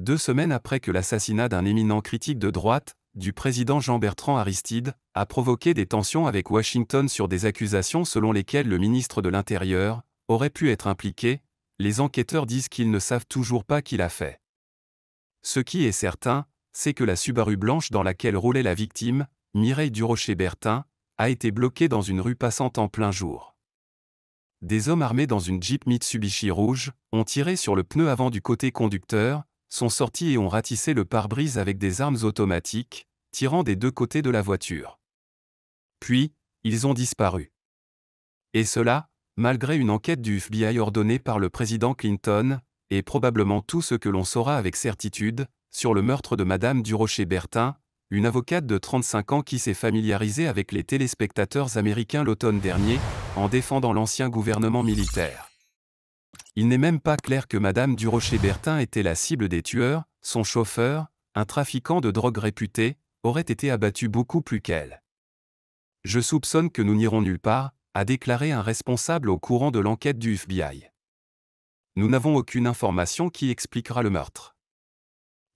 deux semaines après que l'assassinat d'un éminent critique de droite, du président Jean-Bertrand Aristide, a provoqué des tensions avec Washington sur des accusations selon lesquelles le ministre de l'Intérieur aurait pu être impliqué, les enquêteurs disent qu'ils ne savent toujours pas qui l'a fait. Ce qui est certain, c'est que la Subaru blanche dans laquelle roulait la victime, Mireille Durocher-Bertin, a été bloquée dans une rue passante en plein jour. Des hommes armés dans une Jeep Mitsubishi rouge ont tiré sur le pneu avant du côté conducteur, sont sortis et ont ratissé le pare-brise avec des armes automatiques, tirant des deux côtés de la voiture. Puis, ils ont disparu. Et cela, malgré une enquête du FBI ordonnée par le président Clinton, et probablement tout ce que l'on saura avec certitude, sur le meurtre de Madame Durocher-Bertin, une avocate de 35 ans qui s'est familiarisée avec les téléspectateurs américains l'automne dernier, en défendant l'ancien gouvernement militaire. Il n'est même pas clair que Madame Durocher-Bertin était la cible des tueurs, son chauffeur, un trafiquant de drogue réputé, aurait été abattu beaucoup plus qu'elle. Je soupçonne que nous n'irons nulle part, a déclaré un responsable au courant de l'enquête du FBI. Nous n'avons aucune information qui expliquera le meurtre.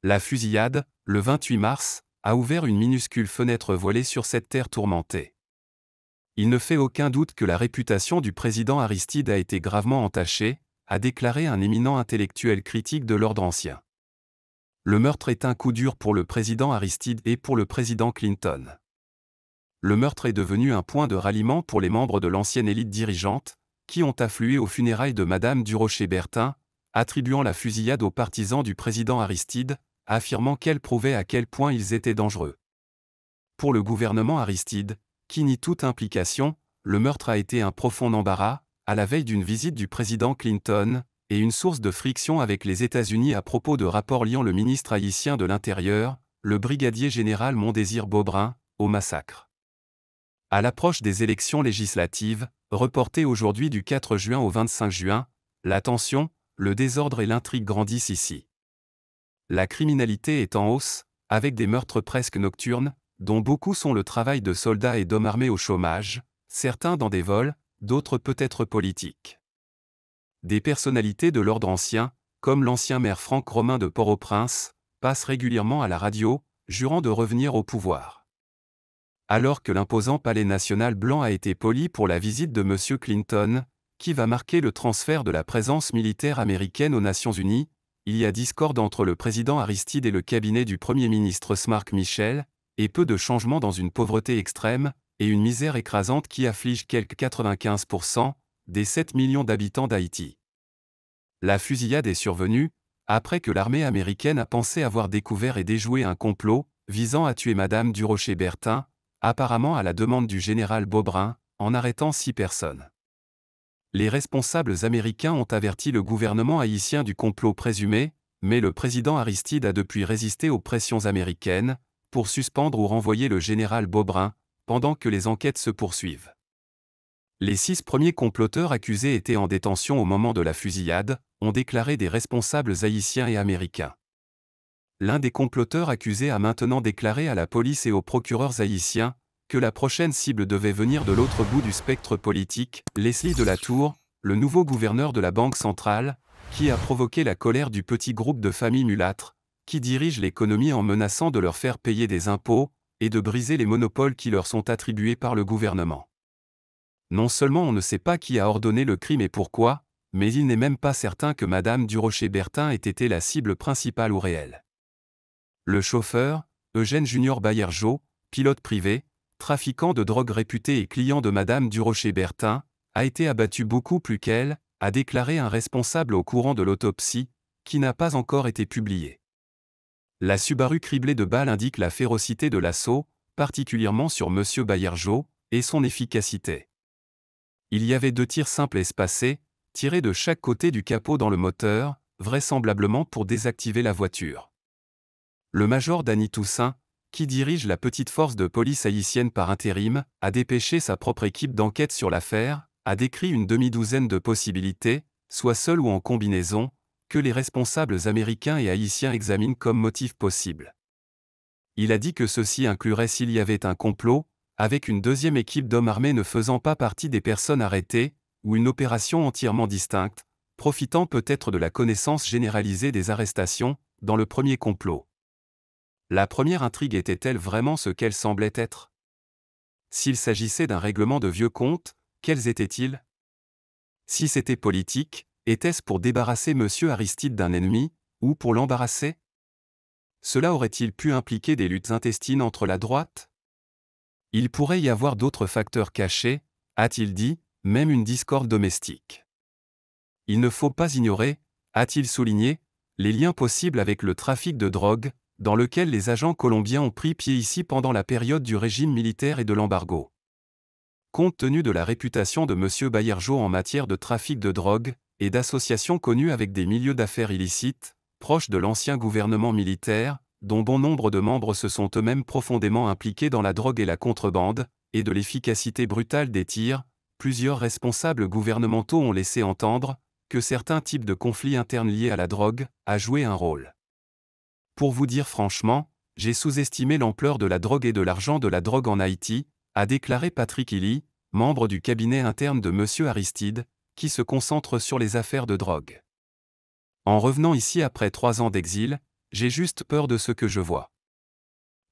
La fusillade, le 28 mars, a ouvert une minuscule fenêtre voilée sur cette terre tourmentée. Il ne fait aucun doute que la réputation du président Aristide a été gravement entachée, a déclaré un éminent intellectuel critique de l'ordre ancien. Le meurtre est un coup dur pour le président Aristide et pour le président Clinton. Le meurtre est devenu un point de ralliement pour les membres de l'ancienne élite dirigeante, qui ont afflué aux funérailles de Madame du rocher bertin attribuant la fusillade aux partisans du président Aristide, affirmant qu'elle prouvait à quel point ils étaient dangereux. Pour le gouvernement Aristide, qui nie toute implication, le meurtre a été un profond embarras, à la veille d'une visite du président Clinton, et une source de friction avec les États-Unis à propos de rapports liant le ministre haïtien de l'Intérieur, le brigadier général Mondésir Bobrin, au massacre. À l'approche des élections législatives, reportées aujourd'hui du 4 juin au 25 juin, la tension, le désordre et l'intrigue grandissent ici. La criminalité est en hausse, avec des meurtres presque nocturnes, dont beaucoup sont le travail de soldats et d'hommes armés au chômage, certains dans des vols, d'autres peut-être politiques. Des personnalités de l'ordre ancien, comme l'ancien maire Franck Romain de Port-au-Prince, passent régulièrement à la radio, jurant de revenir au pouvoir. Alors que l'imposant palais national blanc a été poli pour la visite de M. Clinton, qui va marquer le transfert de la présence militaire américaine aux Nations Unies, il y a discorde entre le président Aristide et le cabinet du Premier ministre Smark Michel, et peu de changements dans une pauvreté extrême, et une misère écrasante qui afflige quelque 95% des 7 millions d'habitants d'Haïti. La fusillade est survenue, après que l'armée américaine a pensé avoir découvert et déjoué un complot visant à tuer Madame Durocher-Bertin, apparemment à la demande du général Bobrin, en arrêtant six personnes. Les responsables américains ont averti le gouvernement haïtien du complot présumé, mais le président Aristide a depuis résisté aux pressions américaines pour suspendre ou renvoyer le général Bobrin, pendant que les enquêtes se poursuivent. Les six premiers comploteurs accusés étaient en détention au moment de la fusillade, ont déclaré des responsables haïtiens et américains. L'un des comploteurs accusés a maintenant déclaré à la police et aux procureurs haïtiens que la prochaine cible devait venir de l'autre bout du spectre politique, Leslie de la Tour, le nouveau gouverneur de la Banque centrale, qui a provoqué la colère du petit groupe de familles mulâtres, qui dirigent l'économie en menaçant de leur faire payer des impôts, et de briser les monopoles qui leur sont attribués par le gouvernement. Non seulement on ne sait pas qui a ordonné le crime et pourquoi, mais il n'est même pas certain que Madame Durocher-Bertin ait été la cible principale ou réelle. Le chauffeur, Eugène Junior Bayergeau, pilote privé, trafiquant de drogue réputé et client de Madame Durocher-Bertin, a été abattu beaucoup plus qu'elle, a déclaré un responsable au courant de l'autopsie, qui n'a pas encore été publiée. La Subaru criblée de balles indique la férocité de l'assaut, particulièrement sur M. Bayergeau, et son efficacité. Il y avait deux tirs simples espacés, tirés de chaque côté du capot dans le moteur, vraisemblablement pour désactiver la voiture. Le major Danny Toussaint, qui dirige la petite force de police haïtienne par intérim, a dépêché sa propre équipe d'enquête sur l'affaire, a décrit une demi-douzaine de possibilités, soit seul ou en combinaison, que les responsables américains et haïtiens examinent comme motif possible. Il a dit que ceci inclurait s'il y avait un complot, avec une deuxième équipe d'hommes armés ne faisant pas partie des personnes arrêtées, ou une opération entièrement distincte, profitant peut-être de la connaissance généralisée des arrestations, dans le premier complot. La première intrigue était-elle vraiment ce qu'elle semblait être S'il s'agissait d'un règlement de vieux comptes, quels étaient-ils Si c'était politique, était-ce pour débarrasser M. Aristide d'un ennemi, ou pour l'embarrasser Cela aurait-il pu impliquer des luttes intestines entre la droite Il pourrait y avoir d'autres facteurs cachés, a-t-il dit, même une discorde domestique. Il ne faut pas ignorer, a-t-il souligné, les liens possibles avec le trafic de drogue, dans lequel les agents colombiens ont pris pied ici pendant la période du régime militaire et de l'embargo. Compte tenu de la réputation de M. Bayerjo en matière de trafic de drogue, et d'associations connues avec des milieux d'affaires illicites, proches de l'ancien gouvernement militaire, dont bon nombre de membres se sont eux-mêmes profondément impliqués dans la drogue et la contrebande, et de l'efficacité brutale des tirs, plusieurs responsables gouvernementaux ont laissé entendre que certains types de conflits internes liés à la drogue a joué un rôle. Pour vous dire franchement, j'ai sous-estimé l'ampleur de la drogue et de l'argent de la drogue en Haïti, a déclaré Patrick Illy, membre du cabinet interne de M. Aristide, qui se concentre sur les affaires de drogue. En revenant ici après trois ans d'exil, j'ai juste peur de ce que je vois.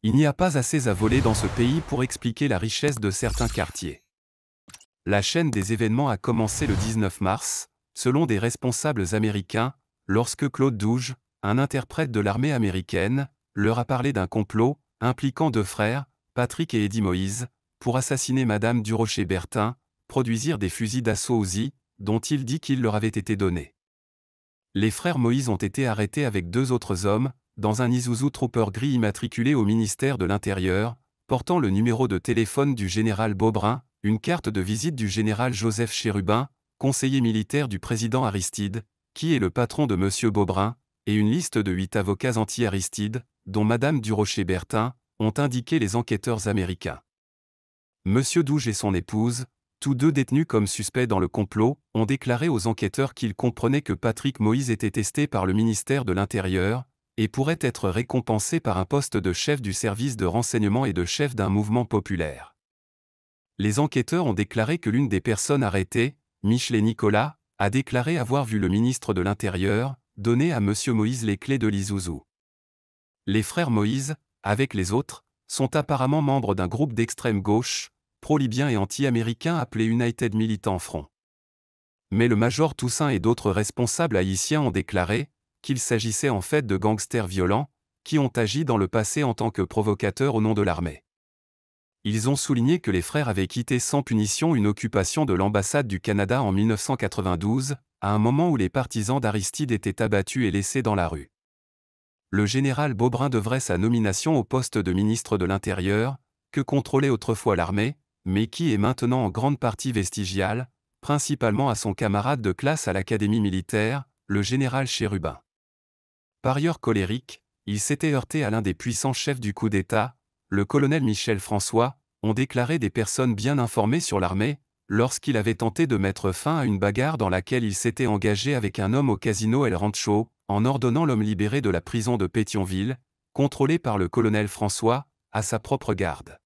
Il n'y a pas assez à voler dans ce pays pour expliquer la richesse de certains quartiers. La chaîne des événements a commencé le 19 mars, selon des responsables américains, lorsque Claude Douge, un interprète de l'armée américaine, leur a parlé d'un complot impliquant deux frères, Patrick et Eddie Moïse, pour assassiner Madame Durocher-Bertin, produisir des fusils d'assaut îles, dont il dit qu'il leur avait été donné. Les frères Moïse ont été arrêtés avec deux autres hommes, dans un Isuzu Trooper gris immatriculé au ministère de l'Intérieur, portant le numéro de téléphone du général Bobrin, une carte de visite du général Joseph Chérubin, conseiller militaire du président Aristide, qui est le patron de M. Bobrin, et une liste de huit avocats anti-Aristide, dont Mme Durocher-Bertin, ont indiqué les enquêteurs américains. M. Douge et son épouse, tous deux détenus comme suspects dans le complot, ont déclaré aux enquêteurs qu'ils comprenaient que Patrick Moïse était testé par le ministère de l'Intérieur, et pourrait être récompensé par un poste de chef du service de renseignement et de chef d'un mouvement populaire. Les enquêteurs ont déclaré que l'une des personnes arrêtées, Michel et Nicolas, a déclaré avoir vu le ministre de l'Intérieur donner à M. Moïse les clés de l'Isouzou. Les frères Moïse, avec les autres, sont apparemment membres d'un groupe d'extrême gauche, pro-libyen et anti-américain appelé United Militant Front. Mais le major Toussaint et d'autres responsables haïtiens ont déclaré qu'il s'agissait en fait de gangsters violents, qui ont agi dans le passé en tant que provocateurs au nom de l'armée. Ils ont souligné que les frères avaient quitté sans punition une occupation de l'ambassade du Canada en 1992, à un moment où les partisans d'Aristide étaient abattus et laissés dans la rue. Le général Beaubrun devrait sa nomination au poste de ministre de l'Intérieur, que contrôlait autrefois l'armée, mais qui est maintenant en grande partie vestigiale, principalement à son camarade de classe à l'académie militaire, le général Chérubin. Parieur colérique, il s'était heurté à l'un des puissants chefs du coup d'État, le colonel Michel François, ont déclaré des personnes bien informées sur l'armée, lorsqu'il avait tenté de mettre fin à une bagarre dans laquelle il s'était engagé avec un homme au casino El Rancho, en ordonnant l'homme libéré de la prison de Pétionville, contrôlé par le colonel François, à sa propre garde.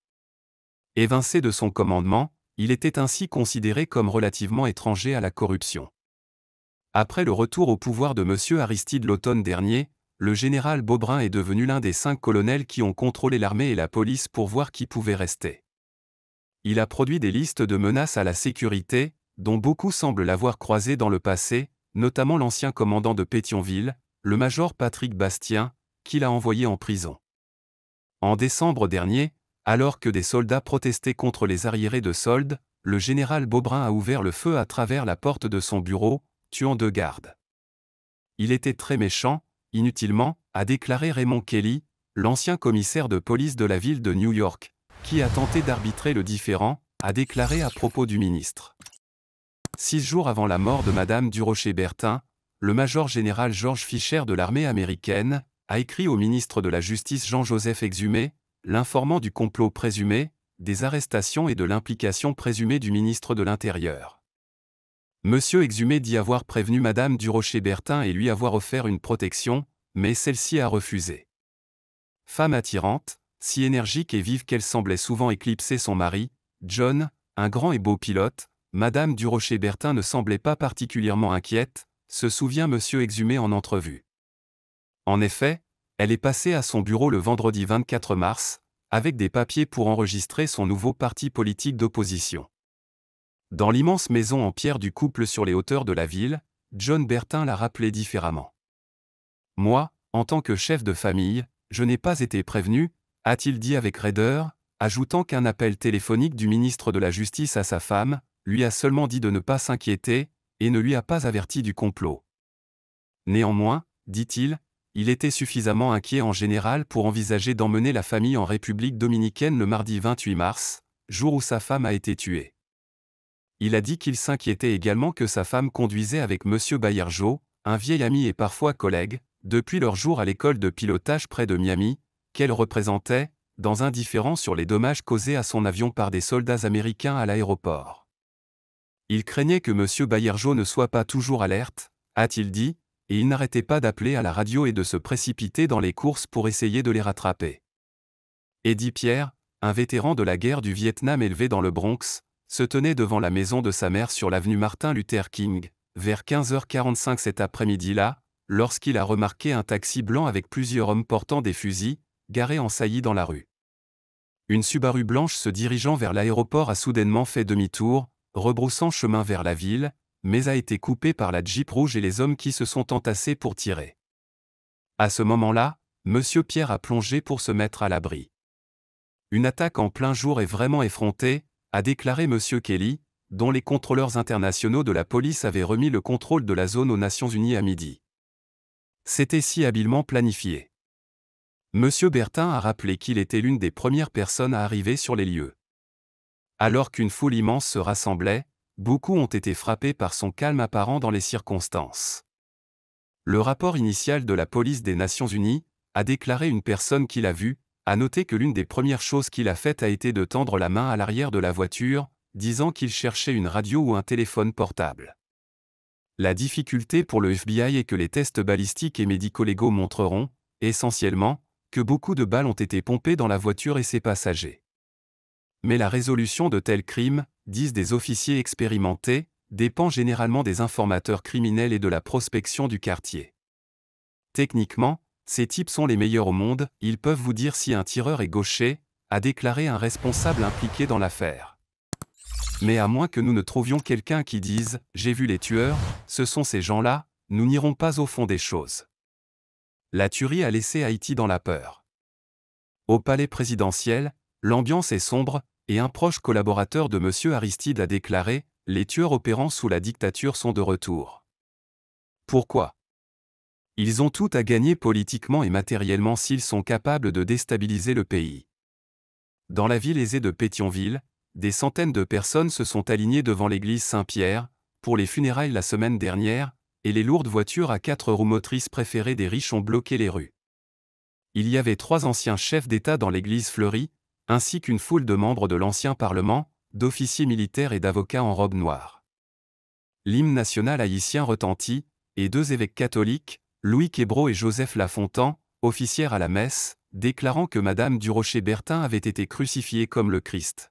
Évincé de son commandement, il était ainsi considéré comme relativement étranger à la corruption. Après le retour au pouvoir de M. Aristide l'automne dernier, le général Bobrin est devenu l'un des cinq colonels qui ont contrôlé l'armée et la police pour voir qui pouvait rester. Il a produit des listes de menaces à la sécurité, dont beaucoup semblent l'avoir croisé dans le passé, notamment l'ancien commandant de Pétionville, le major Patrick Bastien, qu'il a envoyé en prison. En décembre dernier, alors que des soldats protestaient contre les arriérés de soldes, le général Beaubrun a ouvert le feu à travers la porte de son bureau, tuant deux gardes. Il était très méchant, inutilement, a déclaré Raymond Kelly, l'ancien commissaire de police de la ville de New York, qui a tenté d'arbitrer le différent, a déclaré à propos du ministre. Six jours avant la mort de Madame Durocher-Bertin, le major général George Fisher de l'armée américaine a écrit au ministre de la Justice Jean-Joseph Exhumé, l'informant du complot présumé, des arrestations et de l'implication présumée du ministre de l'Intérieur. Monsieur Exhumé dit avoir prévenu Madame rocher bertin et lui avoir offert une protection, mais celle-ci a refusé. Femme attirante, si énergique et vive qu'elle semblait souvent éclipser son mari, John, un grand et beau pilote, Madame rocher bertin ne semblait pas particulièrement inquiète, se souvient Monsieur Exhumé en entrevue. En effet, elle est passée à son bureau le vendredi 24 mars, avec des papiers pour enregistrer son nouveau parti politique d'opposition. Dans l'immense maison en pierre du couple sur les hauteurs de la ville, John Bertin l'a rappelé différemment. Moi, en tant que chef de famille, je n'ai pas été prévenu, a-t-il dit avec raideur, ajoutant qu'un appel téléphonique du ministre de la Justice à sa femme lui a seulement dit de ne pas s'inquiéter et ne lui a pas averti du complot. Néanmoins, dit-il, il était suffisamment inquiet en général pour envisager d'emmener la famille en République dominicaine le mardi 28 mars, jour où sa femme a été tuée. Il a dit qu'il s'inquiétait également que sa femme conduisait avec M. Bayerjo, un vieil ami et parfois collègue, depuis leur jour à l'école de pilotage près de Miami, qu'elle représentait, dans un différend sur les dommages causés à son avion par des soldats américains à l'aéroport. Il craignait que M. Bayerjo ne soit pas toujours alerte, a-t-il dit, et il n'arrêtait pas d'appeler à la radio et de se précipiter dans les courses pour essayer de les rattraper. Eddie Pierre, un vétéran de la guerre du Vietnam élevé dans le Bronx, se tenait devant la maison de sa mère sur l'avenue Martin Luther King, vers 15h45 cet après-midi-là, lorsqu'il a remarqué un taxi blanc avec plusieurs hommes portant des fusils, garé en saillie dans la rue. Une Subaru blanche se dirigeant vers l'aéroport a soudainement fait demi-tour, rebroussant chemin vers la ville, mais a été coupé par la Jeep rouge et les hommes qui se sont entassés pour tirer. À ce moment-là, M. Pierre a plongé pour se mettre à l'abri. Une attaque en plein jour est vraiment effrontée, a déclaré M. Kelly, dont les contrôleurs internationaux de la police avaient remis le contrôle de la zone aux Nations Unies à midi. C'était si habilement planifié. M. Bertin a rappelé qu'il était l'une des premières personnes à arriver sur les lieux. Alors qu'une foule immense se rassemblait, beaucoup ont été frappés par son calme apparent dans les circonstances. Le rapport initial de la police des Nations Unies a déclaré une personne qui l'a vu a noté que l'une des premières choses qu'il a faites a été de tendre la main à l'arrière de la voiture, disant qu'il cherchait une radio ou un téléphone portable. La difficulté pour le FBI est que les tests balistiques et médico-légaux montreront, essentiellement, que beaucoup de balles ont été pompées dans la voiture et ses passagers. Mais la résolution de tels crimes disent des officiers expérimentés, dépend généralement des informateurs criminels et de la prospection du quartier. Techniquement, ces types sont les meilleurs au monde, ils peuvent vous dire si un tireur est gaucher, a déclaré un responsable impliqué dans l'affaire. Mais à moins que nous ne trouvions quelqu'un qui dise « j'ai vu les tueurs, ce sont ces gens-là », nous n'irons pas au fond des choses. La tuerie a laissé Haïti dans la peur. Au palais présidentiel, l'ambiance est sombre, et un proche collaborateur de M. Aristide a déclaré Les tueurs opérant sous la dictature sont de retour. Pourquoi Ils ont tout à gagner politiquement et matériellement s'ils sont capables de déstabiliser le pays. Dans la ville aisée de Pétionville, des centaines de personnes se sont alignées devant l'église Saint-Pierre, pour les funérailles la semaine dernière, et les lourdes voitures à quatre roues motrices préférées des riches ont bloqué les rues. Il y avait trois anciens chefs d'État dans l'église fleurie, ainsi qu'une foule de membres de l'ancien Parlement, d'officiers militaires et d'avocats en robe noire. L'hymne national haïtien retentit, et deux évêques catholiques, Louis Québrault et Joseph Lafontan, officières à la messe, déclarant que Madame du Rocher-Bertin avait été crucifiée comme le Christ.